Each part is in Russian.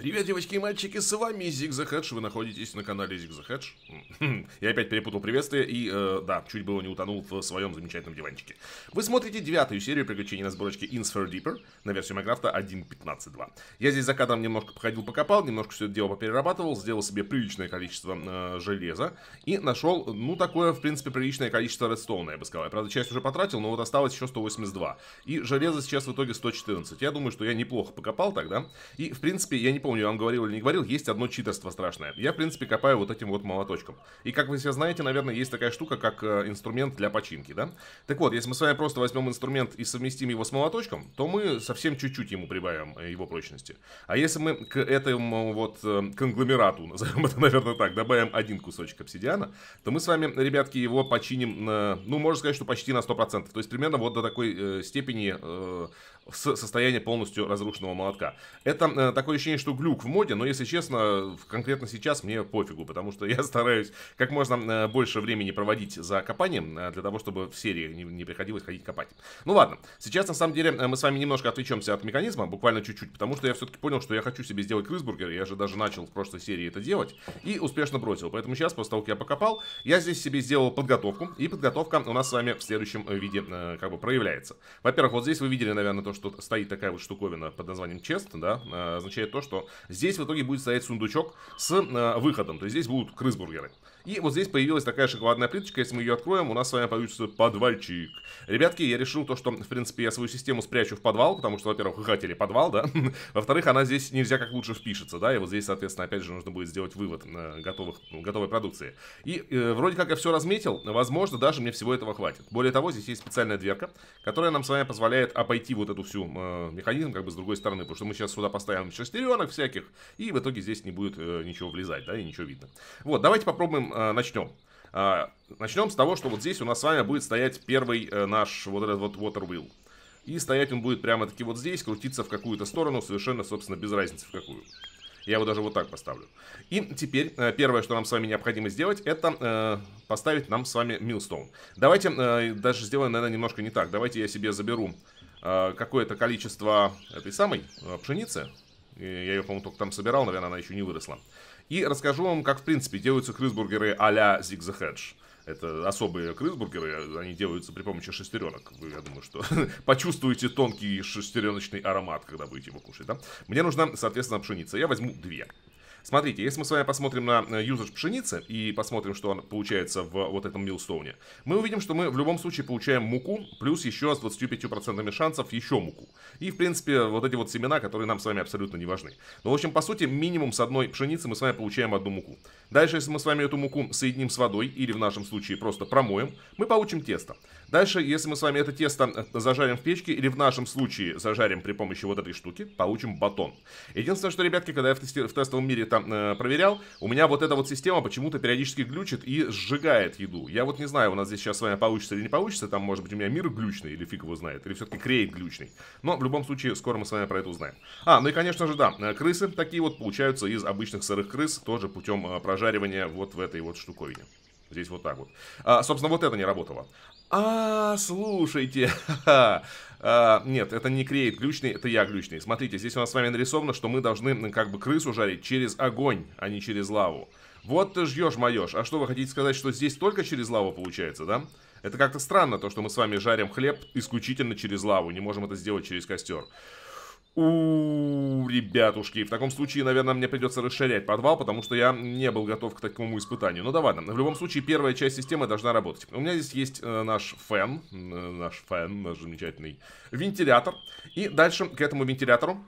Привет, девочки и мальчики, с вами Зигзахедж, вы находитесь на канале Зигзахедж. Хм, я опять перепутал приветствие и, э, да, чуть было не утонул в своем замечательном диванчике. Вы смотрите девятую серию приключений на сборочке Insphere Deeper на версию Майнкрафта 1.15.2. Я здесь за кадром немножко походил, покопал, немножко все это дело поперерабатывал, сделал себе приличное количество э, железа и нашел, ну, такое, в принципе, приличное количество редстоуна, я бы сказал. Я, правда, часть уже потратил, но вот осталось еще 182. И железо сейчас в итоге 114. Я думаю, что я неплохо покопал тогда. И, в принципе, я не помню, я вам говорил или не говорил, есть одно читерство страшное. Я, в принципе, копаю вот этим вот молоточком. И, как вы все знаете, наверное, есть такая штука, как э, инструмент для починки, да? Так вот, если мы с вами просто возьмем инструмент и совместим его с молоточком, то мы совсем чуть-чуть ему прибавим э, его прочности. А если мы к этому вот э, конгломерату, назовем это, наверное, так, добавим один кусочек обсидиана, то мы с вами, ребятки, его починим, на, ну, можно сказать, что почти на 100%. То есть примерно вот до такой э, степени э, с состояния полностью разрушенного молотка. Это э, такое ощущение, что глюк в моде, но, если честно, конкретно сейчас мне пофигу, потому что я стараюсь как можно э, больше времени проводить за копанием, э, для того, чтобы в серии не, не приходилось ходить копать. Ну ладно, сейчас на самом деле мы с вами немножко отвлечемся от механизма, буквально чуть-чуть, потому что я все-таки понял, что я хочу себе сделать крысбургер, я же даже начал в прошлой серии это делать и успешно бросил. Поэтому сейчас, после того, как я покопал, я здесь себе сделал подготовку, и подготовка у нас с вами в следующем виде как бы проявляется. Во-первых, вот здесь вы видели, наверное, то, что что стоит такая вот штуковина под названием чест, да, э, означает то, что здесь в итоге будет стоять сундучок с э, выходом. То есть здесь будут крысбургеры. И вот здесь появилась такая шоколадная плиточка. Если мы ее откроем, у нас с вами получится подвальчик. Ребятки, я решил то, что, в принципе, я свою систему спрячу в подвал, потому что, во-первых, вы хотели подвал, да. Во-вторых, она здесь нельзя как лучше впишется, да. И вот здесь, соответственно, опять же, нужно будет сделать вывод э, готовых, готовой продукции. И э, вроде как я все разметил. Возможно, даже мне всего этого хватит. Более того, здесь есть специальная дверка, которая нам с вами позволяет обойти вот эту всю э, механизм как бы с другой стороны, потому что мы сейчас сюда поставим шестеренок всяких, и в итоге здесь не будет э, ничего влезать, да, и ничего видно. Вот, давайте попробуем, э, начнем. Э, начнем с того, что вот здесь у нас с вами будет стоять первый э, наш вот этот вот water wheel. И стоять он будет прямо-таки вот здесь, крутиться в какую-то сторону, совершенно, собственно, без разницы в какую. Я его даже вот так поставлю. И теперь э, первое, что нам с вами необходимо сделать, это э, поставить нам с вами милстоун. Давайте э, даже сделаем, наверное, немножко не так. Давайте я себе заберу а, какое-то количество этой самой а, пшеницы. Я ее, по-моему, только там собирал, наверное, она еще не выросла. И расскажу вам, как, в принципе, делаются крысбургеры а-ля Zig the Это особые крысбургеры, они делаются при помощи шестеренок. Вы, я думаю, что почувствуете тонкий шестереночный аромат, когда будете его кушать, да? Мне нужна, соответственно, пшеница. Я возьму две. Смотрите, если мы с вами посмотрим на э, юзаж пшеницы и посмотрим, что он получается в вот этом милстоуне, мы увидим, что мы в любом случае получаем муку, плюс еще с 25% шансов еще муку. И, в принципе, вот эти вот семена, которые нам с вами абсолютно не важны. Но, в общем, по сути, минимум с одной пшеницы мы с вами получаем одну муку. Дальше, если мы с вами эту муку соединим с водой, или в нашем случае просто промоем, мы получим тесто. Дальше, если мы с вами это тесто э, зажарим в печке, или в нашем случае зажарим при помощи вот этой штуки, получим батон. Единственное, что, ребятки, когда я в, тести, в тестовом мире там э, проверял, у меня вот эта вот система почему-то периодически глючит и сжигает еду. Я вот не знаю, у нас здесь сейчас с вами получится или не получится, там может быть у меня мир глючный, или фиг его знает, или все-таки крейт глючный. Но в любом случае, скоро мы с вами про это узнаем. А, ну и конечно же, да, э, крысы такие вот получаются из обычных сырых крыс, тоже путем э, прожаривания вот в этой вот штуковине. Здесь вот так вот. А, собственно, вот это не работало. А, слушайте, А, нет, это не Креет, глючный, это я глючный. Смотрите, здесь у нас с вами нарисовано, что мы должны как бы крысу жарить через огонь, а не через лаву. Вот ты жьешь, моешь. А что вы хотите сказать, что здесь только через лаву получается, да? Это как-то странно, то, что мы с вами жарим хлеб исключительно через лаву. Не можем это сделать через костер у ребятушки. В таком случае, наверное, мне придется расширять подвал, потому что я не был готов к такому испытанию. Ну да ладно, в любом случае, первая часть системы должна работать. У меня здесь есть э, наш фен, э, наш фен, наш замечательный вентилятор. И дальше к этому вентилятору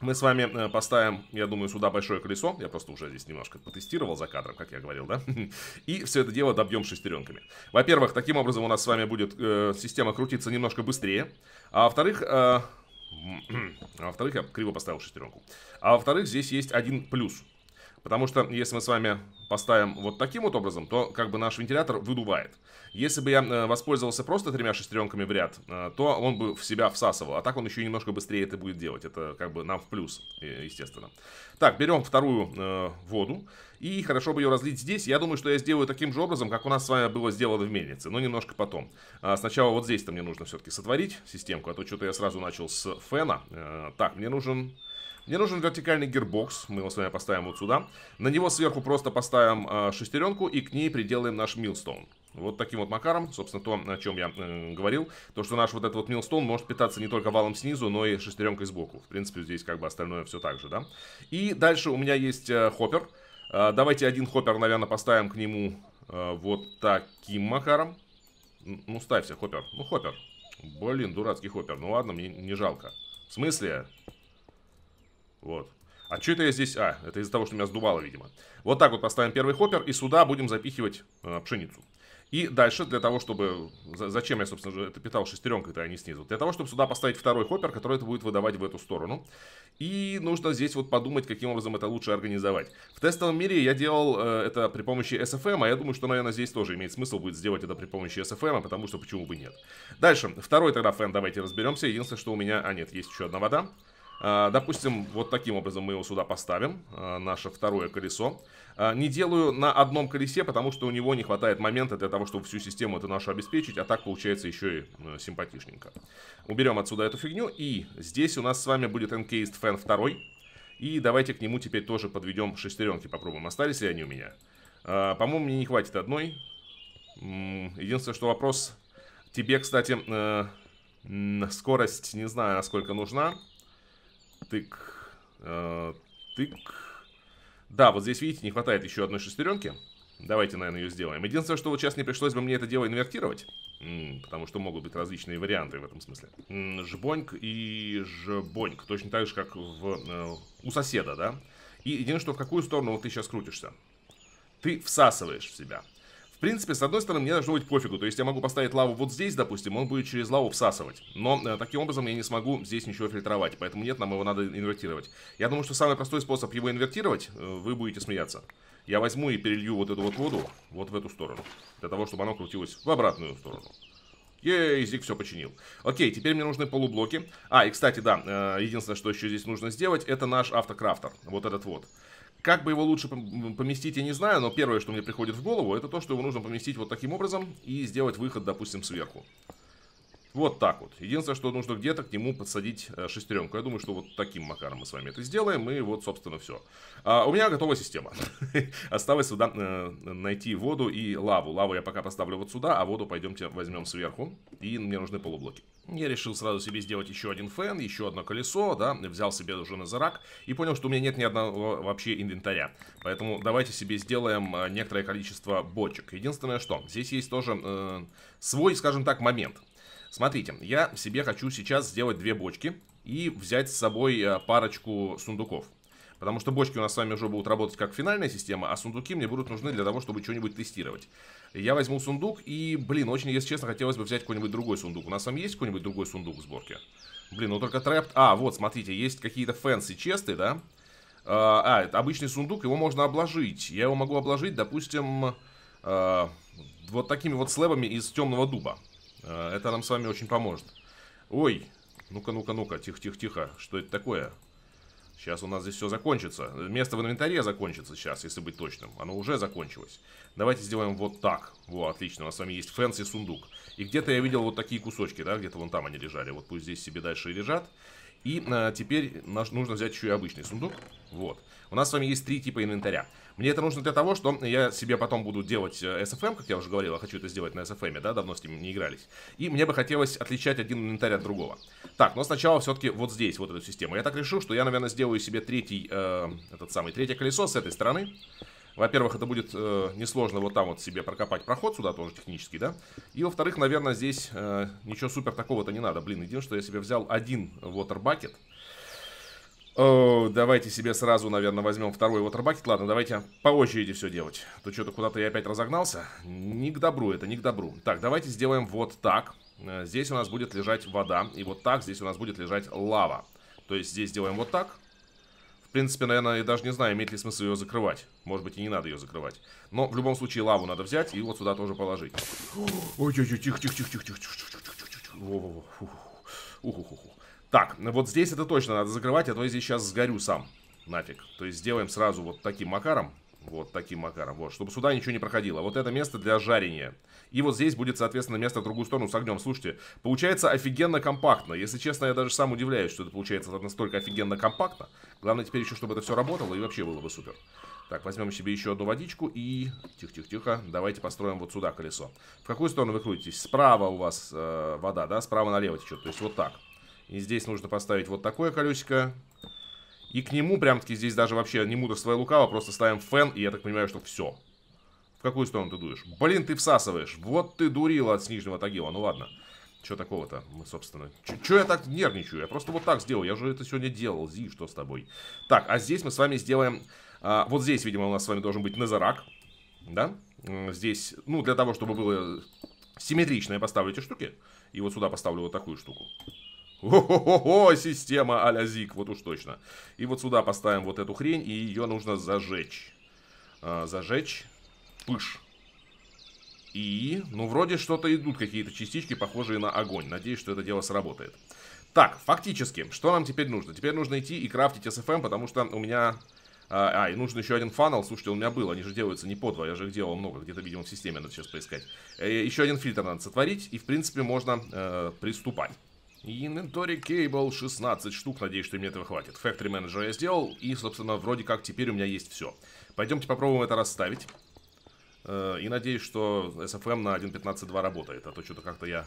мы с вами э, поставим, я думаю, сюда большое колесо. Я просто уже здесь немножко потестировал за кадром, как я говорил, да? И все это дело добьем шестеренками. Во-первых, таким образом у нас с вами будет э, система крутиться немножко быстрее. А во-вторых, э, М-м-м. А во-вторых, я криво поставил шестеренку. А во-вторых, здесь есть один плюс. Потому что если мы с вами поставим вот таким вот образом, то как бы наш вентилятор выдувает. Если бы я э, воспользовался просто тремя шестеренками в ряд, э, то он бы в себя всасывал. А так он еще немножко быстрее это будет делать. Это как бы нам в плюс, э, естественно. Так, берем вторую э, воду. И хорошо бы ее разлить здесь. Я думаю, что я сделаю таким же образом, как у нас с вами было сделано в мельнице. Но немножко потом. А, сначала вот здесь-то мне нужно все-таки сотворить системку. А то что-то я сразу начал с фена. А, так, мне нужен... Мне нужен вертикальный гирбокс, мы его с вами поставим вот сюда. На него сверху просто поставим э, шестеренку и к ней приделаем наш милстоун. Вот таким вот макаром, собственно, то, о чем я э, говорил, то, что наш вот этот вот милстоун может питаться не только валом снизу, но и шестеренкой сбоку. В принципе, здесь как бы остальное все так же, да. И дальше у меня есть э, хоппер. А, давайте один хоппер, наверное, поставим к нему а, вот таким макаром. Ну, ставься, хоппер. Ну, хоппер. Блин, дурацкий хоппер. Ну, ладно, мне не жалко. В смысле? Вот. А что это я здесь... А, это из-за того, что меня сдувало, видимо. Вот так вот поставим первый хоппер, и сюда будем запихивать э, пшеницу. И дальше, для того, чтобы... Зачем я, собственно же, это питал шестеренкой-то, а не снизу? Для того, чтобы сюда поставить второй хоппер, который это будет выдавать в эту сторону. И нужно здесь вот подумать, каким образом это лучше организовать. В тестовом мире я делал э, это при помощи SFM, а я думаю, что, наверное, здесь тоже имеет смысл будет сделать это при помощи SFM, а потому что почему бы нет. Дальше. Второй тогда фэн давайте разберемся. Единственное, что у меня... А, нет, есть еще одна вода. А, допустим, вот таким образом мы его сюда поставим, а, наше второе колесо. А, не делаю на одном колесе, потому что у него не хватает момента для того, чтобы всю систему эту нашу обеспечить, а так получается еще и ну, симпатичненько. Уберем отсюда эту фигню, и здесь у нас с вами будет Encased Fan 2. И давайте к нему теперь тоже подведем шестеренки, попробуем, остались ли они у меня. А, по-моему, мне не хватит одной. Единственное, что вопрос... Тебе, кстати, э, скорость не знаю, насколько нужна. Тык. Э, тык. Да, вот здесь, видите, не хватает еще одной шестеренки. Давайте, наверное, ее сделаем. Единственное, что вот сейчас не пришлось бы мне это дело инвертировать. потому что могут быть различные варианты в этом смысле. жбоньк и жбоньк. Точно так же, как в, э, у соседа, да? И единственное, что в какую сторону вот ты сейчас крутишься. Ты всасываешь в себя. В принципе, с одной стороны, мне должно быть пофигу. То есть я могу поставить лаву вот здесь, допустим, он будет через лаву всасывать. Но э, таким образом я не смогу здесь ничего фильтровать. Поэтому нет, нам его надо инвертировать. Я думаю, что самый простой способ его инвертировать, э, вы будете смеяться. Я возьму и перелью вот эту вот воду вот в эту сторону. Для того, чтобы оно крутилось в обратную сторону. Ей, Зиг все починил. Окей, теперь мне нужны полублоки. А, и кстати, да, э, единственное, что еще здесь нужно сделать, это наш автокрафтер. Вот этот вот. Как бы его лучше поместить, я не знаю, но первое, что мне приходит в голову, это то, что его нужно поместить вот таким образом и сделать выход, допустим, сверху. Вот так вот. Единственное, что нужно где-то к нему подсадить э, шестеренку. Я думаю, что вот таким макаром мы с вами это сделаем. И вот, собственно, все. А, у меня готова система. Осталось сюда э, найти воду и лаву. Лаву я пока поставлю вот сюда, а воду пойдемте возьмем сверху. И мне нужны полублоки. Я решил сразу себе сделать еще один фэн, еще одно колесо, да, взял себе уже на зарак и понял, что у меня нет ни одного вообще инвентаря. Поэтому давайте себе сделаем э, некоторое количество бочек. Единственное, что здесь есть тоже э, свой, скажем так, момент. Смотрите, я себе хочу сейчас сделать две бочки и взять с собой э, парочку сундуков. Потому что бочки у нас с вами уже будут работать как финальная система, а сундуки мне будут нужны для того, чтобы что-нибудь тестировать. Я возьму сундук и, блин, очень, если честно, хотелось бы взять какой-нибудь другой сундук. У нас с вами есть какой-нибудь другой сундук в сборке? Блин, ну только трэп... А, вот, смотрите, есть какие-то фэнси честы, да? А, а, это обычный сундук, его можно обложить. Я его могу обложить, допустим, э, вот такими вот слэбами из темного дуба. Э, это нам с вами очень поможет. Ой, ну-ка, ну-ка, ну-ка, тихо-тихо-тихо. Что это такое? Сейчас у нас здесь все закончится. Место в инвентаре закончится сейчас, если быть точным. Оно уже закончилось. Давайте сделаем вот так. Во, отлично. У нас с вами есть фэнс и сундук. И где-то я видел вот такие кусочки, да? Где-то вон там они лежали. Вот пусть здесь себе дальше и лежат. И а, теперь наш, нужно взять еще и обычный сундук. Вот. У нас с вами есть три типа инвентаря. Мне это нужно для того, что я себе потом буду делать э, SFM, как я уже говорил, я хочу это сделать на SFM, да, давно с ним не игрались. И мне бы хотелось отличать один инвентарь от другого. Так, но сначала все-таки вот здесь вот эту систему. Я так решил, что я, наверное, сделаю себе третий, э, этот самый, третье колесо с этой стороны. Во-первых, это будет э, несложно вот там вот себе прокопать проход сюда тоже технически, да. И во-вторых, наверное, здесь э, ничего супер такого-то не надо. Блин, единственное, что я себе взял один waterbucket. давайте себе сразу, наверное, возьмем второй waterbucket. Ладно, давайте по очереди все делать. То что-то куда-то я опять разогнался. Не к добру это, не к добру. Так, давайте сделаем вот так. Э, здесь у нас будет лежать вода. И вот так здесь у нас будет лежать лава. То есть здесь делаем вот так. В принципе, наверное, я даже не знаю, имеет ли смысл ее закрывать. Может быть, и не надо ее закрывать. Но в любом случае лаву надо взять и вот сюда тоже положить. Ой-ой-ой, тихо-тихо-тихо-тихо-тихо-тихо-тихо. Ух-ух-ух. Так, вот здесь это точно надо закрывать, а то я здесь сейчас сгорю сам. Нафиг. То есть сделаем сразу вот таким макаром. Вот таким макаром. Вот, чтобы сюда ничего не проходило. Вот это место для жарения. И вот здесь будет, соответственно, место в другую сторону с огнем. Слушайте, получается офигенно компактно. Если честно, я даже сам удивляюсь, что это получается настолько офигенно компактно. Главное теперь еще, чтобы это все работало и вообще было бы супер. Так, возьмем себе еще одну водичку и... Тихо-тихо-тихо, давайте построим вот сюда колесо. В какую сторону вы крутитесь? Справа у вас э, вода, да? Справа налево течет, то есть вот так. И здесь нужно поставить вот такое колесико. И к нему прям-таки здесь даже вообще не мудрство и лукаво, просто ставим фен, и я так понимаю, что все. В какую сторону ты дуешь? Блин, ты всасываешь. Вот ты дурила от нижнего Тагила. Ну ладно. Что такого-то? Мы, собственно... Че я так нервничаю? Я просто вот так сделал. Я уже это сегодня делал. Зи, что с тобой? Так, а здесь мы с вами сделаем... А, вот здесь, видимо, у нас с вами должен быть Назарак. Да? Здесь, ну, для того, чтобы было симметрично, я поставлю эти штуки. И вот сюда поставлю вот такую штуку о система а-ля ЗИК, вот уж точно. И вот сюда поставим вот эту хрень, и ее нужно зажечь. А, зажечь. Пыш. И, ну, вроде что-то идут какие-то частички, похожие на огонь. Надеюсь, что это дело сработает. Так, фактически, что нам теперь нужно? Теперь нужно идти и крафтить SFM, эм, потому что у меня... А, а, и нужен еще один фанал. Слушайте, у меня был. Они же делаются не по два. Я же их делал много. Где-то, видимо, в системе надо сейчас поискать. Э, еще один фильтр надо сотворить. И, в принципе, можно э, приступать. Инвентарь кейбл 16 штук, надеюсь, что мне этого хватит. Factory Manager я сделал, и, собственно, вроде как теперь у меня есть все. Пойдемте попробуем это расставить. Э, и надеюсь, что SFM на 1.15.2 работает, а то что-то как-то я...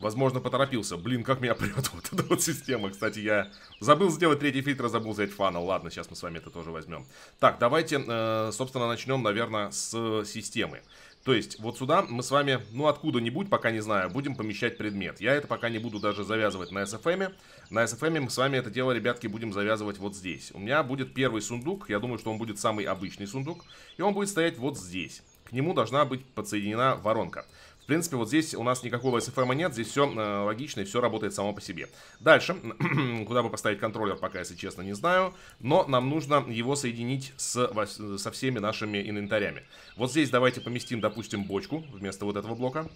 Возможно, поторопился. Блин, как меня прет вот эта вот система. Кстати, я забыл сделать третий фильтр, забыл взять фанал. Ладно, сейчас мы с вами это тоже возьмем. Так, давайте, э, собственно, начнем, наверное, с системы. То есть вот сюда мы с вами, ну откуда-нибудь, пока не знаю, будем помещать предмет. Я это пока не буду даже завязывать на SFM. На SFM мы с вами это дело, ребятки, будем завязывать вот здесь. У меня будет первый сундук, я думаю, что он будет самый обычный сундук. И он будет стоять вот здесь. К нему должна быть подсоединена воронка принципе, вот здесь у нас никакого SFM нет, здесь все э, логично и все работает само по себе. Дальше, куда бы поставить контроллер, пока, если честно, не знаю, но нам нужно его соединить с, со всеми нашими инвентарями. Вот здесь давайте поместим, допустим, бочку вместо вот этого блока.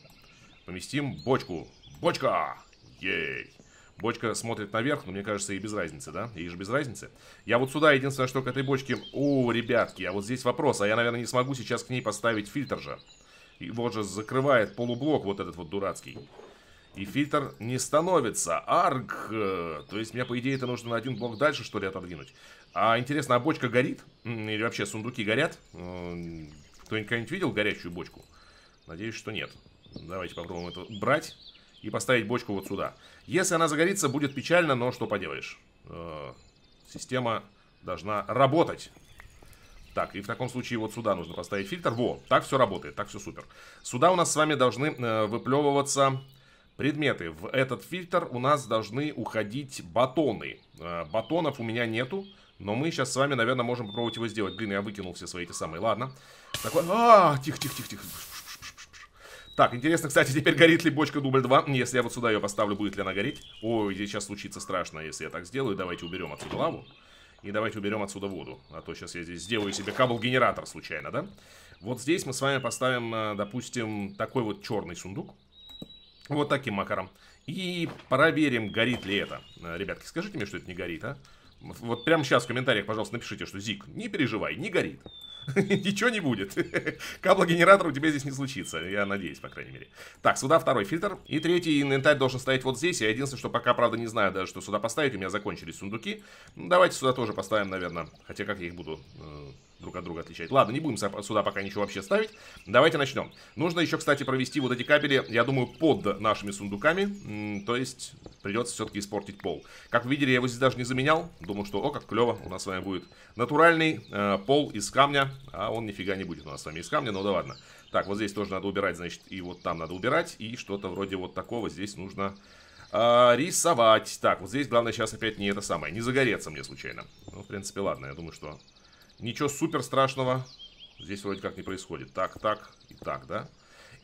Поместим бочку. Бочка! Ей! Бочка смотрит наверх, но мне кажется, и без разницы, да? И же без разницы. Я вот сюда, единственное, что к этой бочке... О, ребятки, а вот здесь вопрос. А я, наверное, не смогу сейчас к ней поставить фильтр же. Его же закрывает полублок вот этот вот дурацкий. И фильтр не становится. Арг! Э, то есть мне, по идее, это нужно на один блок дальше, что ли, отодвинуть. А интересно, а бочка горит? Или вообще сундуки горят? Э, кто-нибудь когда-нибудь видел горячую бочку? Надеюсь, что нет. Давайте попробуем это брать и поставить бочку вот сюда. Если она загорится, будет печально, но что поделаешь. Э, система должна работать. Так, и в таком случае вот сюда нужно поставить фильтр. Во, так все работает, так все супер. Сюда у нас с вами должны э, выплевываться предметы. В этот фильтр у нас должны уходить батоны. Э, батонов у меня нету, но мы сейчас с вами, наверное, можем попробовать его сделать. Блин, я выкинул все свои эти самые. Ладно. Такой... А, тихо-тихо-тихо-тихо. Так, интересно, кстати, теперь горит ли бочка дубль 2. Если я вот сюда ее поставлю, будет ли она гореть? Ой, здесь сейчас случится страшно, если я так сделаю. Давайте уберем отсюда лаву. И давайте уберем отсюда воду. А то сейчас я здесь сделаю себе кабл-генератор случайно, да? Вот здесь мы с вами поставим, э, допустим, такой вот черный сундук. Вот таким макаром. И проверим, горит ли это. Э, ребятки, скажите мне, что это не горит, а? Вот прямо сейчас в комментариях, пожалуйста, напишите, что Зик, не переживай, не горит. Ничего не будет. Каблогенератор у тебя здесь не случится. Я надеюсь, по крайней мере. Так, сюда второй фильтр. И третий инвентарь должен стоять вот здесь. Я единственное, что пока, правда, не знаю, даже что сюда поставить. У меня закончились сундуки. Давайте сюда тоже поставим, наверное. Хотя как я их буду... Э, друг от друга отличает. Ладно, не будем сюда пока ничего вообще ставить. Давайте начнем. Нужно еще, кстати, провести вот эти кабели, я думаю, под нашими сундуками. То есть придется все-таки испортить пол. Как видели, я его здесь даже не заменял. Думаю, что, о, как клево, у нас с вами будет натуральный э, пол из камня. А он нифига не будет у нас с вами из камня, но ну да ладно. Так, вот здесь тоже надо убирать, значит, и вот там надо убирать. И что-то вроде вот такого здесь нужно э, рисовать. Так, вот здесь главное сейчас опять не это самое, не загореться мне случайно. Ну, в принципе, ладно, я думаю, что Ничего супер страшного здесь вроде как не происходит. Так, так и так, да?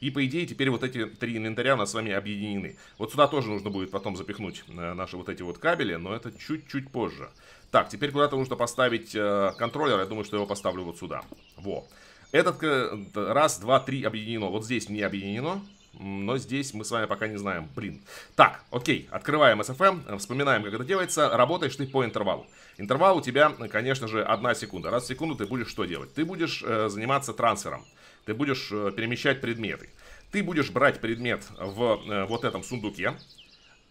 И, по идее, теперь вот эти три инвентаря у нас с вами объединены. Вот сюда тоже нужно будет потом запихнуть э, наши вот эти вот кабели, но это чуть-чуть позже. Так, теперь куда-то нужно поставить э, контроллер. Я думаю, что я его поставлю вот сюда. Во. Этот э, раз, два, три объединено. Вот здесь не объединено. Но здесь мы с вами пока не знаем. Блин. Так, окей. Открываем SFM. Вспоминаем, как это делается. Работаешь ты по интервалу. Интервал у тебя, конечно же, одна секунда. Раз в секунду ты будешь что делать? Ты будешь э, заниматься трансфером. Ты будешь э, перемещать предметы. Ты будешь брать предмет в э, вот этом сундуке.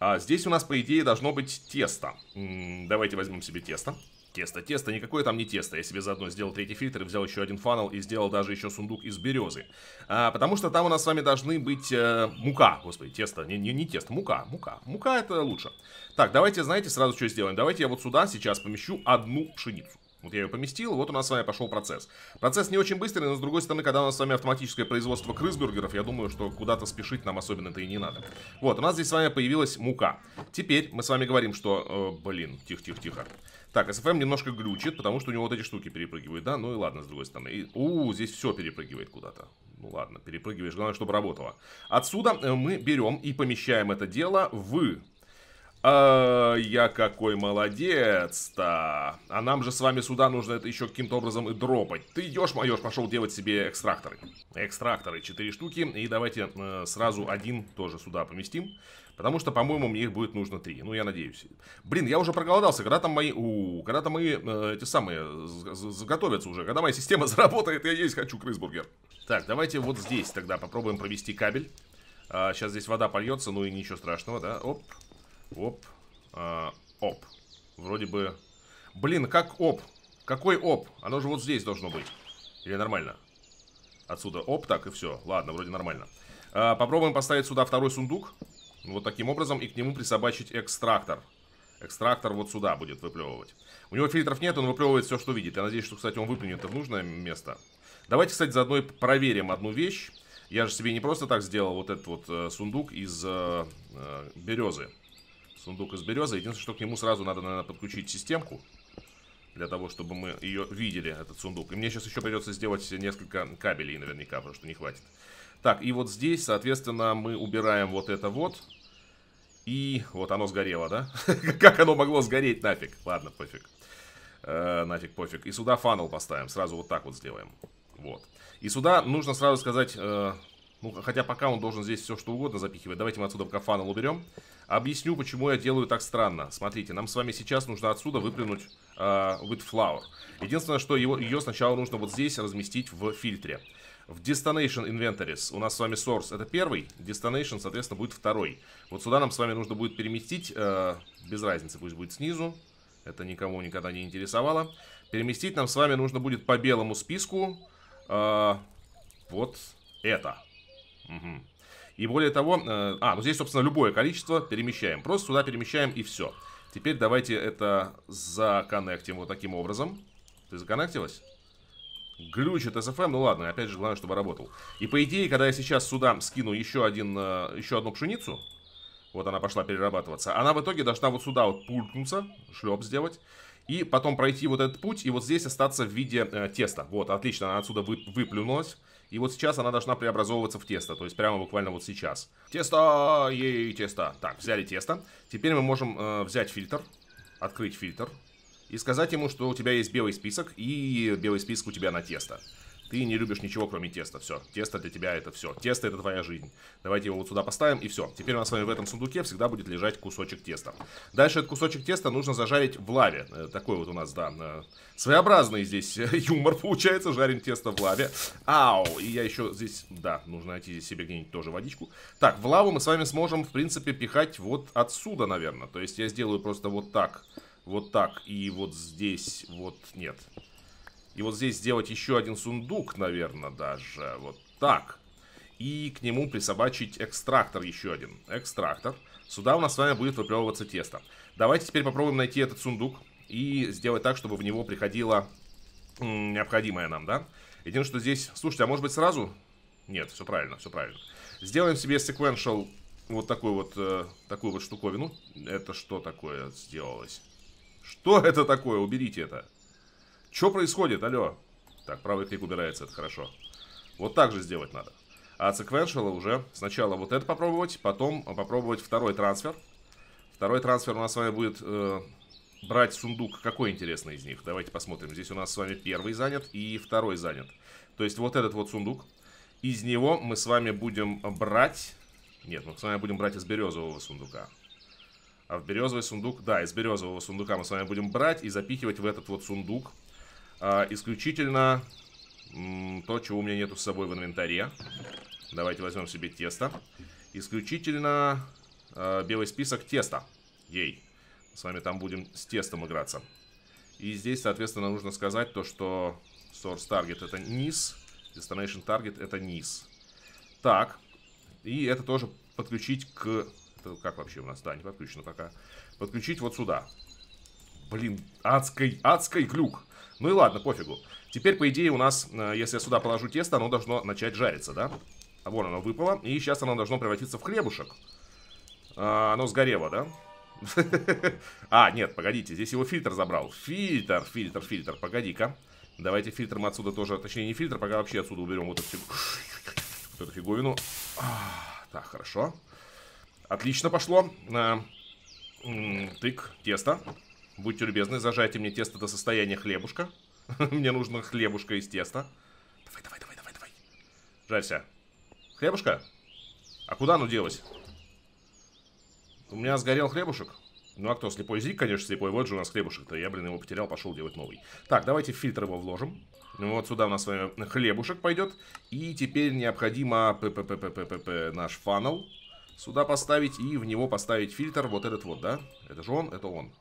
А здесь у нас, по идее, должно быть тесто. М -м, давайте возьмем себе тесто. Тесто. Тесто, тесто, никакое там не тесто. Я себе заодно сделал третий фильтр, взял еще один фанал и сделал даже еще сундук из березы. А, потому что там у нас с вами должны быть э, мука. Господи, тесто, не, не, не тесто, мука, мука. Мука это лучше. Так, давайте, знаете, сразу что сделаем. Давайте я вот сюда сейчас помещу одну пшеницу. Вот я ее поместил, вот у нас с вами пошел процесс. Процесс не очень быстрый, но с другой стороны, когда у нас с вами автоматическое производство крысбюргеров, я думаю, что куда-то спешить нам особенно-то и не надо. Вот, у нас здесь с вами появилась мука. Теперь мы с вами говорим, что... Э, блин, тихо-тихо-тихо. Так, СФМ эм немножко глючит, потому что у него вот эти штуки перепрыгивают, да? Ну и ладно, с другой стороны. И, у, здесь все перепрыгивает куда-то. Ну ладно, перепрыгиваешь, главное, чтобы работало. Отсюда э, мы берем и помещаем это дело в а, я какой молодец-то. А нам же с вами сюда нужно это еще каким-то образом и дропать. Ты идешь, моешь, пошел делать себе экстракторы. Экстракторы 4 штуки. И давайте э, сразу один тоже сюда поместим. Потому что, по-моему, мне их будет нужно три. Ну, я надеюсь. Блин, я уже проголодался. Когда там мои... У, когда там мои э, эти самые заготовятся уже. Когда моя система заработает, я есть хочу крысбургер. Так, давайте вот здесь тогда попробуем провести кабель. А, сейчас здесь вода польется, ну и ничего страшного, да? Оп. Оп. А, оп. Вроде бы... Блин, как оп? Какой оп? Оно же вот здесь должно быть. Или нормально? Отсюда оп, так и все. Ладно, вроде нормально. А, попробуем поставить сюда второй сундук. Вот таким образом. И к нему присобачить экстрактор. Экстрактор вот сюда будет выплевывать. У него фильтров нет, он выплевывает все, что видит. Я надеюсь, что, кстати, он выплюнет в нужное место. Давайте, кстати, заодно и проверим одну вещь. Я же себе не просто так сделал вот этот вот э, сундук из э, э, березы. Сундук из березы. Единственное, что к нему сразу надо, наверное, подключить системку. Для того, чтобы мы ее видели, этот сундук. И мне сейчас еще придется сделать несколько кабелей наверняка, потому что не хватит. Так, и вот здесь, соответственно, мы убираем вот это вот. И вот оно сгорело, да? как оно могло сгореть нафиг? Ладно, пофиг. Э, нафиг, пофиг. И сюда фанал поставим. Сразу вот так вот сделаем. Вот. И сюда нужно сразу сказать... Э, ну, хотя пока он должен здесь все что угодно запихивать. Давайте мы отсюда пока фанал уберем. Объясню, почему я делаю так странно. Смотрите, нам с вами сейчас нужно отсюда выплюнуть э, а, with flower. Единственное, что его, ее сначала нужно вот здесь разместить в фильтре. В Destination Inventories у нас с вами Source это первый, Destination, соответственно, будет второй. Вот сюда нам с вами нужно будет переместить, э, без разницы, пусть будет снизу, это никому никогда не интересовало. Переместить нам с вами нужно будет по белому списку э, вот это. Угу. И более того, э, а, ну здесь, собственно, любое количество перемещаем. Просто сюда перемещаем и все. Теперь давайте это законнектим вот таким образом. Ты законнектилась? Глючит SFM, ну ладно, опять же, главное, чтобы работал. И по идее, когда я сейчас сюда скину еще, один, э, еще одну пшеницу, вот она пошла перерабатываться, она в итоге должна вот сюда вот пулькнуться, шлеп сделать, и потом пройти вот этот путь, и вот здесь остаться в виде э, теста. Вот, отлично, она отсюда вы, выплюнулась. И вот сейчас она должна преобразовываться в тесто, то есть прямо буквально вот сейчас. Тесто, ей, тесто. Так, взяли тесто. Теперь мы можем э, взять фильтр, открыть фильтр и сказать ему, что у тебя есть белый список, и белый список у тебя на тесто. Ты не любишь ничего, кроме теста. Все. Тесто для тебя это все. Тесто это твоя жизнь. Давайте его вот сюда поставим и все. Теперь у нас с вами в этом сундуке всегда будет лежать кусочек теста. Дальше этот кусочек теста нужно зажарить в лаве. Э, такой вот у нас, да, э, своеобразный здесь э, юмор получается. Жарим тесто в лаве. Ау! И я еще здесь, да, нужно найти здесь себе где-нибудь тоже водичку. Так, в лаву мы с вами сможем, в принципе, пихать вот отсюда, наверное. То есть я сделаю просто вот так. Вот так и вот здесь вот нет. И вот здесь сделать еще один сундук, наверное, даже. Вот так. И к нему присобачить экстрактор еще один. Экстрактор. Сюда у нас с вами будет выплевываться тесто. Давайте теперь попробуем найти этот сундук. И сделать так, чтобы в него приходило необходимое нам, да? Единственное, что здесь... Слушайте, а может быть сразу? Нет, все правильно, все правильно. Сделаем себе sequential вот такой вот, э, такую вот штуковину. Это что такое сделалось? Что это такое? Уберите это. Что происходит? Алло. Так, правый клик убирается, это хорошо. Вот так же сделать надо. А секвеншала уже сначала вот это попробовать, потом попробовать второй трансфер. Второй трансфер у нас с вами будет э, брать сундук. Какой интересный из них? Давайте посмотрим. Здесь у нас с вами первый занят и второй занят. То есть вот этот вот сундук. Из него мы с вами будем брать... Нет, мы с вами будем брать из березового сундука. А в березовый сундук... Да, из березового сундука мы с вами будем брать и запихивать в этот вот сундук а, исключительно м, то, чего у меня нету с собой в инвентаре. Давайте возьмем себе тесто. Исключительно а, белый список теста. Ей. С вами там будем с тестом играться. И здесь, соответственно, нужно сказать то, что source target это низ, destination target это низ. Так. И это тоже подключить к... Это как вообще у нас? Да, не подключено пока. Подключить вот сюда. Блин, адской, адской глюк. Ну и ладно, пофигу. Теперь, по идее, у нас, э, если я сюда положу тесто, оно должно начать жариться, да? А вон оно выпало, и сейчас оно должно превратиться в хлебушек. А, оно сгорело, да? А, нет, погодите, здесь его фильтр забрал. Фильтр, фильтр, фильтр, погоди-ка. Давайте фильтр мы отсюда тоже, точнее не фильтр, пока вообще отсюда уберем вот эту, фиговину. А, так, хорошо. Отлично пошло. Э, тык, тесто. Будьте любезны, зажайте мне тесто до состояния хлебушка. Мне нужно хлебушка из теста. Давай, давай, давай, давай, давай. Жарься. Хлебушка? А куда оно делось? У меня сгорел хлебушек. Ну а кто? Слепой Зик, конечно, слепой. Вот же у нас хлебушек-то. Я, блин, его потерял, пошел делать новый. Так, давайте фильтр его вложим. Ну, вот сюда у нас с вами хлебушек пойдет. И теперь необходимо п -п -п наш фанал сюда поставить. И в него поставить фильтр вот этот вот, да? Это же он, это он.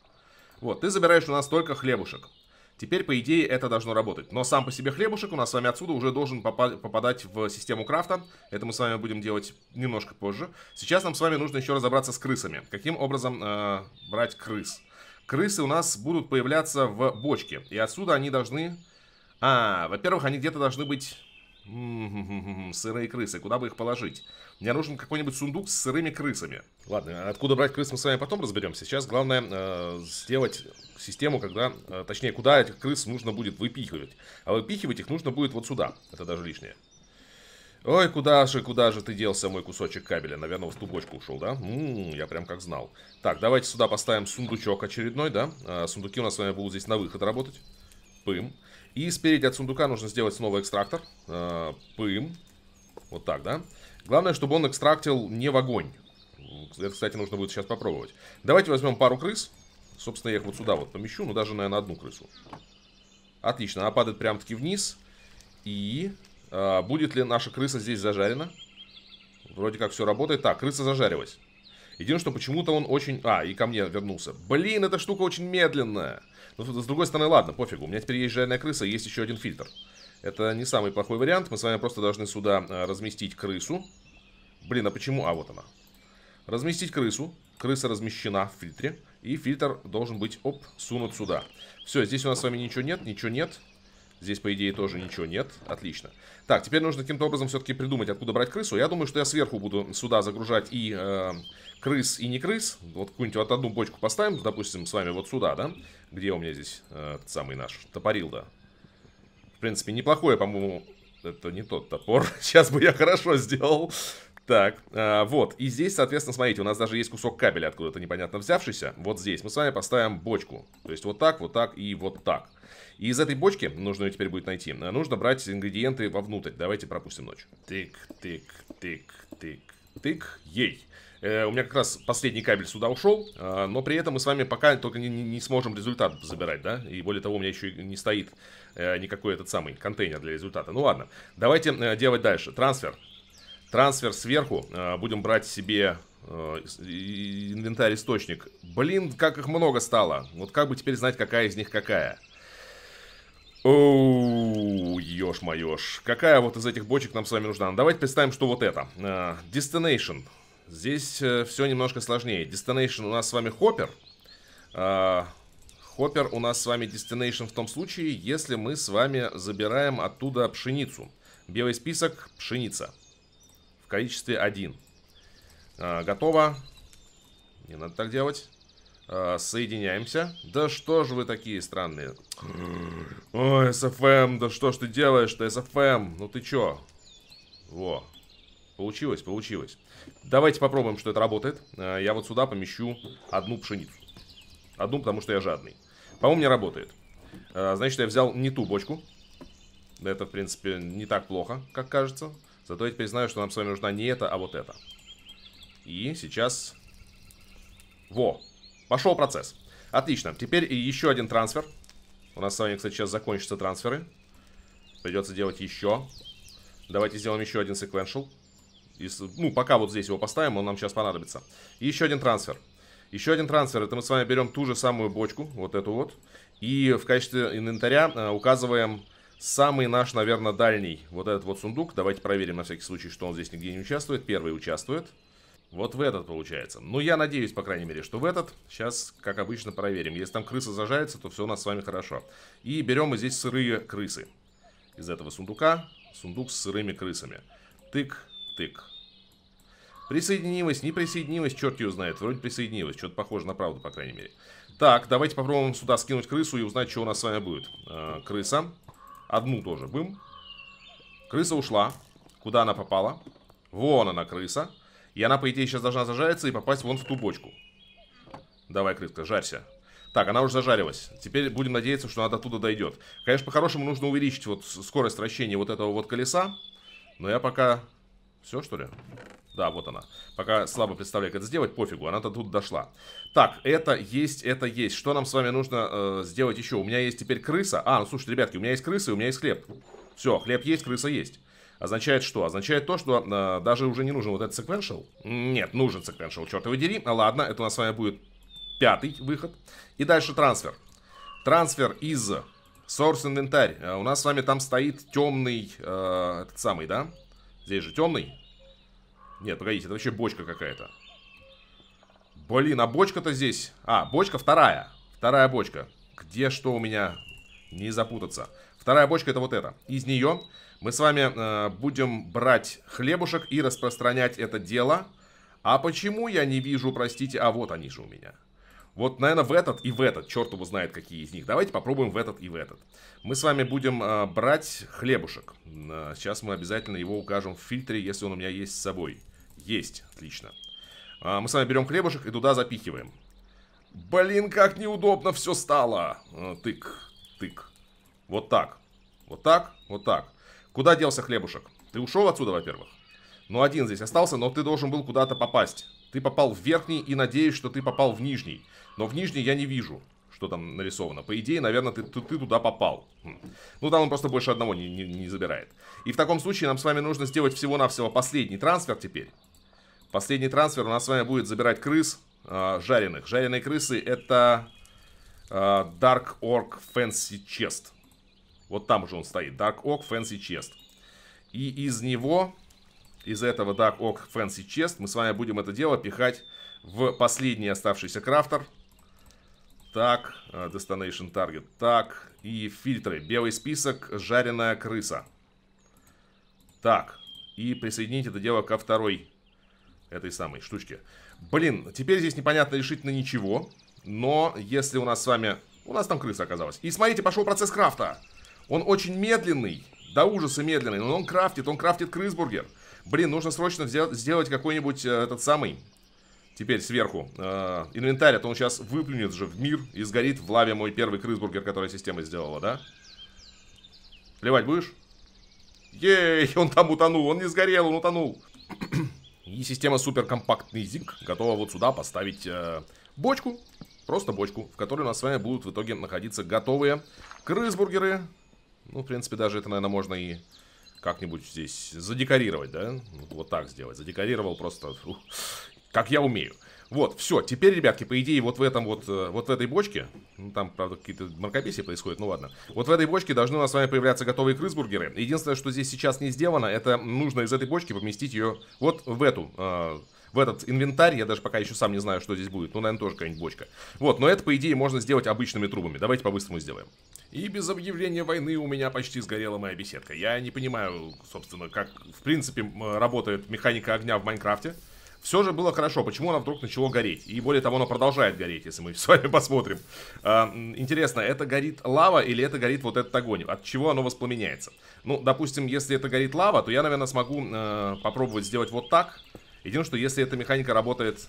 Вот, ты забираешь у нас только хлебушек. Теперь, по идее, это должно работать. Но сам по себе хлебушек у нас с вами отсюда уже должен попадать в систему крафта. Это мы с вами будем делать немножко позже. Сейчас нам с вами нужно еще разобраться с крысами. Каким образом э, брать крыс? Крысы у нас будут появляться в бочке. И отсюда они должны... А, во-первых, они где-то должны быть М -м -м сырые крысы, куда бы их положить? Мне нужен какой-нибудь сундук с сырыми крысами. Ладно, откуда брать крыс мы с вами потом разберемся. Сейчас главное э, сделать систему, когда... Э, точнее, куда этих крыс нужно будет выпихивать. А выпихивать их нужно будет вот сюда. Это даже лишнее. Ой, куда же, куда же ты делся, мой кусочек кабеля? Наверное, в ту бочку ушел, да? Ммм, я прям как знал. Так, давайте сюда поставим сундучок очередной, да? Э, сундуки у нас с вами будут здесь на выход работать. Пым. И спереди от сундука нужно сделать снова экстрактор. Э, пым. Вот так, да? Главное, чтобы он экстрактил не в огонь. Это, кстати, нужно будет сейчас попробовать. Давайте возьмем пару крыс. Собственно, я их вот сюда вот помещу. Ну, даже, наверное, одну крысу. Отлично. Она падает прям-таки вниз. И э, будет ли наша крыса здесь зажарена? Вроде как все работает. Так, крыса зажарилась. Единственное, что почему-то он очень... А, и ко мне вернулся. Блин, эта штука очень медленная. Но ну, с другой стороны, ладно, пофигу. У меня теперь есть жареная крыса, есть еще один фильтр. Это не самый плохой вариант. Мы с вами просто должны сюда э, разместить крысу. Блин, а почему? А, вот она. Разместить крысу. Крыса размещена в фильтре. И фильтр должен быть, оп, сунут сюда. Все, здесь у нас с вами ничего нет, ничего нет. Здесь, по идее, тоже ничего нет. Отлично. Так, теперь нужно каким-то образом все-таки придумать, откуда брать крысу. Я думаю, что я сверху буду сюда загружать и э, крыс, и не крыс. Вот какую-нибудь вот одну бочку поставим, допустим, с вами вот сюда, да? Где у меня здесь э, самый наш топорил, да? В принципе, неплохое, по-моему... Это не тот топор. Сейчас бы я хорошо сделал. Так, э, вот, и здесь, соответственно, смотрите, у нас даже есть кусок кабеля откуда-то непонятно взявшийся. Вот здесь мы с вами поставим бочку. То есть вот так, вот так и вот так. И из этой бочки, нужно ее теперь будет найти, э, нужно брать ингредиенты вовнутрь. Давайте пропустим ночь. Тык, тык, тык, тык, тык, ей. Э, у меня как раз последний кабель сюда ушел, э, но при этом мы с вами пока только не, не сможем результат забирать, да? И более того, у меня еще не стоит э, никакой этот самый контейнер для результата. Ну ладно, давайте э, делать дальше. Трансфер. Трансфер сверху. Э, будем брать себе э, инвентарь источник. Блин, как их много стало. Вот как бы теперь знать, какая из них какая. Оу, ешь моешь. Какая вот из этих бочек нам с вами нужна? давайте представим, что вот это. Э, Destination. Здесь э, все немножко сложнее. Destination у нас с вами хоппер. Хоппер э, у нас с вами Destination в том случае, если мы с вами забираем оттуда пшеницу. Белый список, пшеница. В количестве 1. готово. Не надо так делать. Э, соединяемся. Да что же вы такие странные? О, СФМ, эм, да что ж ты делаешь-то, СФМ? Эм? Ну ты чё? Во. Получилось, получилось. Давайте попробуем, что это работает. Э, я вот сюда помещу одну пшеницу. Одну, потому что я жадный. По-моему, не работает. Э, значит, я взял не ту бочку. Это, в принципе, не так плохо, как кажется. Зато я теперь знаю, что нам с вами нужна не это, а вот это. И сейчас... Во! Пошел процесс. Отлично. Теперь еще один трансфер. У нас с вами, кстати, сейчас закончатся трансферы. Придется делать еще. Давайте сделаем еще один секвеншл. Ну, пока вот здесь его поставим, он нам сейчас понадобится. И еще один трансфер. Еще один трансфер. Это мы с вами берем ту же самую бочку, вот эту вот. И в качестве инвентаря э, указываем самый наш, наверное, дальний вот этот вот сундук. Давайте проверим на всякий случай, что он здесь нигде не участвует. Первый участвует. Вот в этот получается. Ну, я надеюсь, по крайней мере, что в этот. Сейчас, как обычно, проверим. Если там крысы зажарятся, то все у нас с вами хорошо. И берем мы здесь сырые крысы. Из этого сундука. Сундук с сырыми крысами. Тык, тык. Присоединилась, не присоединилась, черт ее знает. Вроде присоединилась, что-то похоже на правду, по крайней мере. Так, давайте попробуем сюда скинуть крысу и узнать, что у нас с вами будет. Э, крыса. Одну тоже, бым. Крыса ушла. Куда она попала? Вон она, крыса. Крыса. И она, по идее, сейчас должна зажариться и попасть вон в ту бочку. Давай, крытка, жарься. Так, она уже зажарилась. Теперь будем надеяться, что она до туда дойдет. Конечно, по-хорошему нужно увеличить вот скорость вращения вот этого вот колеса. Но я пока... Все, что ли? Да, вот она. Пока слабо представляю, как это сделать, пофигу, она-то тут дошла. Так, это есть, это есть. Что нам с вами нужно э, сделать еще? У меня есть теперь крыса. А, ну слушайте, ребятки, у меня есть крыса и у меня есть хлеб. Все, хлеб есть, крыса есть. Означает что? Означает то, что э, даже уже не нужен вот этот sequential. Нет, нужен sequential, черт его дери. Ладно, это у нас с вами будет пятый выход. И дальше трансфер. Трансфер из Source инвентарь. Э, у нас с вами там стоит темный, э, этот самый, да? Здесь же темный. Нет, погодите, это вообще бочка какая-то. Блин, а бочка-то здесь... А, бочка вторая. Вторая бочка. Где что у меня? Не запутаться. Вторая бочка это вот эта. Из нее мы с вами э, будем брать хлебушек и распространять это дело. А почему я не вижу, простите, а вот они же у меня. Вот, наверное, в этот и в этот, черт его знает, какие из них. Давайте попробуем в этот и в этот. Мы с вами будем э, брать хлебушек. Э, сейчас мы обязательно его укажем в фильтре, если он у меня есть с собой. Есть, отлично. Э, мы с вами берем хлебушек и туда запихиваем. Блин, как неудобно все стало. Э, тык, тык. Вот так. Вот так, вот так. Куда делся хлебушек? Ты ушел отсюда, во-первых? Ну, один здесь остался, но ты должен был куда-то попасть. Ты попал в верхний и надеюсь, что ты попал в нижний. Но в нижний я не вижу, что там нарисовано. По идее, наверное, ты, ты, ты туда попал. Хм. Ну, там он просто больше одного не, не, не забирает. И в таком случае нам с вами нужно сделать всего-навсего последний трансфер теперь. Последний трансфер у нас с вами будет забирать крыс э, жареных. Жареные крысы это э, Dark Orc Fancy Chest. Вот там же он стоит. Dark Oak Fancy Chest. И из него, из этого Dark Oak Fancy Chest, мы с вами будем это дело пихать в последний оставшийся крафтер. Так, э, Destination Target. Так, и фильтры. Белый список, жареная крыса. Так, и присоединить это дело ко второй этой самой штучке. Блин, теперь здесь непонятно решительно ничего. Но если у нас с вами... У нас там крыса оказалась. И смотрите, пошел процесс крафта. Он очень медленный, до ужаса медленный, но он крафтит, он крафтит крысбургер. Блин, нужно срочно сделать какой-нибудь э, этот самый, теперь сверху, э, инвентарь, а то он сейчас выплюнет же в мир и сгорит в лаве мой первый крысбургер, который система сделала, да? Плевать будешь? Ей, он там утонул, он не сгорел, он утонул. И система суперкомпактный язык готова вот сюда поставить э, бочку, просто бочку, в которой у нас с вами будут в итоге находиться готовые крысбургеры, ну, в принципе, даже это, наверное, можно и как-нибудь здесь задекорировать, да? Вот так сделать. Задекорировал просто, фу, как я умею. Вот, все, теперь, ребятки, по идее, вот в этом вот, э, вот в этой бочке, ну, там, правда, какие-то мракобесия происходят, ну ладно. Вот в этой бочке должны у нас с вами появляться готовые крысбургеры. Единственное, что здесь сейчас не сделано, это нужно из этой бочки поместить ее вот в эту, э, в этот инвентарь. Я даже пока еще сам не знаю, что здесь будет. Ну, наверное, тоже какая-нибудь бочка. Вот, но это, по идее, можно сделать обычными трубами. Давайте по-быстрому сделаем. И без объявления войны у меня почти сгорела моя беседка. Я не понимаю, собственно, как, в принципе, работает механика огня в Майнкрафте. Все же было хорошо, почему она вдруг начала гореть? И более того, она продолжает гореть, если мы с вами посмотрим. А, интересно, это горит лава или это горит вот этот огонь? От чего оно воспламеняется? Ну, допустим, если это горит лава, то я, наверное, смогу э, попробовать сделать вот так. Единственное, что если эта механика работает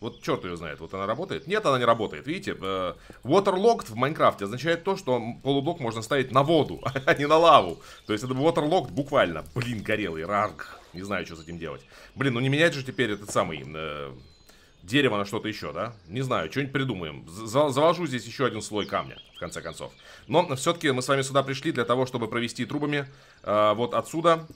вот черт ее знает, вот она работает? Нет, она не работает, видите? Э, waterlogged в Майнкрафте означает то, что полублок можно ставить на воду, а не на лаву. То есть это waterlogged буквально. Блин, горелый, ранг. Не знаю, что с этим делать. Блин, ну не менять же теперь этот самый... Э, дерево на что-то еще, да? Не знаю, что-нибудь придумаем. За заложу здесь еще один слой камня, в конце концов. Но все-таки мы с вами сюда пришли для того, чтобы провести трубами э, вот отсюда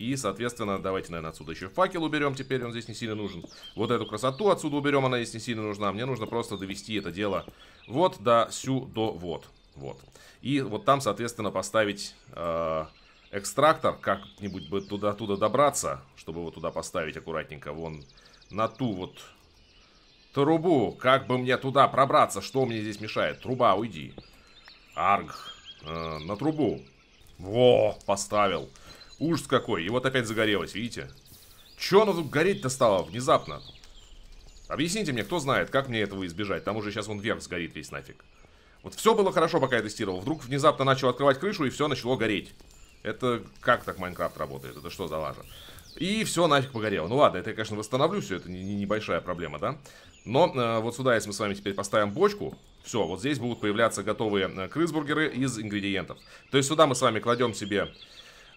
и, соответственно, давайте, наверное, отсюда еще факел уберем теперь, он здесь не сильно нужен. Вот эту красоту отсюда уберем, она здесь не сильно нужна. Мне нужно просто довести это дело вот до сюда вот. Вот. И вот там, соответственно, поставить... Э экстрактор, как-нибудь бы туда-туда добраться, чтобы его туда поставить аккуратненько, вон на ту вот трубу. Как бы мне туда пробраться? Что мне здесь мешает? Труба, уйди. Арг. Э, на трубу. Во, поставил. Ужас какой. И вот опять загорелось, видите? Че оно тут гореть-то стало внезапно? Объясните мне, кто знает, как мне этого избежать? Там уже сейчас он вверх сгорит весь нафиг. Вот все было хорошо, пока я тестировал. Вдруг внезапно начал открывать крышу, и все начало гореть. Это как так Майнкрафт работает? Это что за лажа? И все нафиг погорело. Ну ладно, это я, конечно, восстановлю все, это не, не небольшая проблема, да? Но э, вот сюда, если мы с вами теперь поставим бочку, все, вот здесь будут появляться готовые э, крысбургеры из ингредиентов. То есть сюда мы с вами кладем себе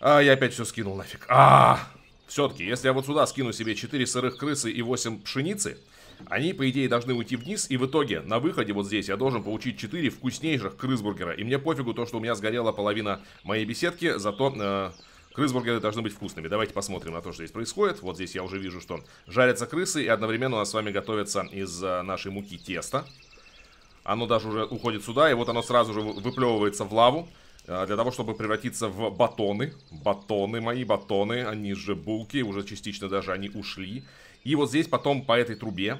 а, я опять все скинул нафиг. А, -а, -а. Все-таки, если я вот сюда скину себе 4 сырых крысы и 8 пшеницы, они, по идее, должны уйти вниз, и в итоге, на выходе вот здесь, я должен получить 4 вкуснейших крысбургера. И мне пофигу то, что у меня сгорела половина моей беседки, зато... Э Крысбургеры должны быть вкусными. Давайте посмотрим на то, что здесь происходит. Вот здесь я уже вижу, что жарятся крысы, и одновременно у нас с вами готовится из э, нашей муки тесто. Оно даже уже уходит сюда, и вот оно сразу же выплевывается в лаву. А, для того, чтобы превратиться в батоны. Батоны мои, батоны, они же булки, уже частично даже они ушли. И вот здесь потом по этой трубе,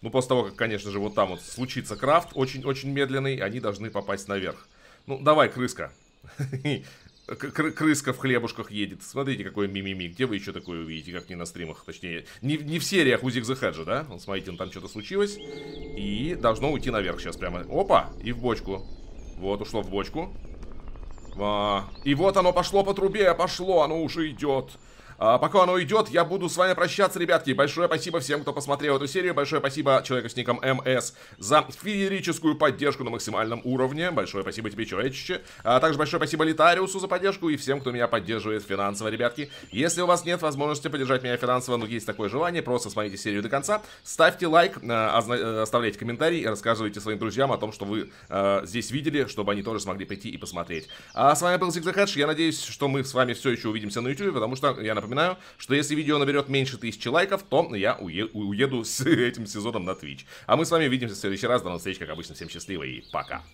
ну после того, как, конечно же, вот там вот случится крафт очень-очень медленный, они должны попасть наверх. Ну давай, крыска. Крыска в хлебушках едет. Смотрите, какой мимими. Где вы еще такое увидите, как не на стримах? Точнее, не, не в сериях у Зигза Хеджа, да? Вот смотрите, там что-то случилось. И должно уйти наверх сейчас прямо. Опа! И в бочку. Вот, ушло в бочку. Во. И вот оно пошло по трубе, пошло, оно уже идет. А, пока оно уйдет, я буду с вами прощаться, ребятки. Большое спасибо всем, кто посмотрел эту серию. Большое спасибо человеку с ником МС за феерическую поддержку на максимальном уровне. Большое спасибо тебе, человечище. А также большое спасибо Литариусу за поддержку и всем, кто меня поддерживает финансово, ребятки. Если у вас нет возможности поддержать меня финансово, но есть такое желание, просто смотрите серию до конца, ставьте лайк, а, э, оставляйте комментарий и рассказывайте своим друзьям о том, что вы э, здесь видели, чтобы они тоже смогли прийти и посмотреть. А с вами был Зигзахедж. Я надеюсь, что мы с вами все еще увидимся на YouTube, потому что я на напоминаю, что если видео наберет меньше тысячи лайков, то я уеду с этим сезоном на Twitch. А мы с вами увидимся в следующий раз. До новых встреч, как обычно. Всем счастливо и пока.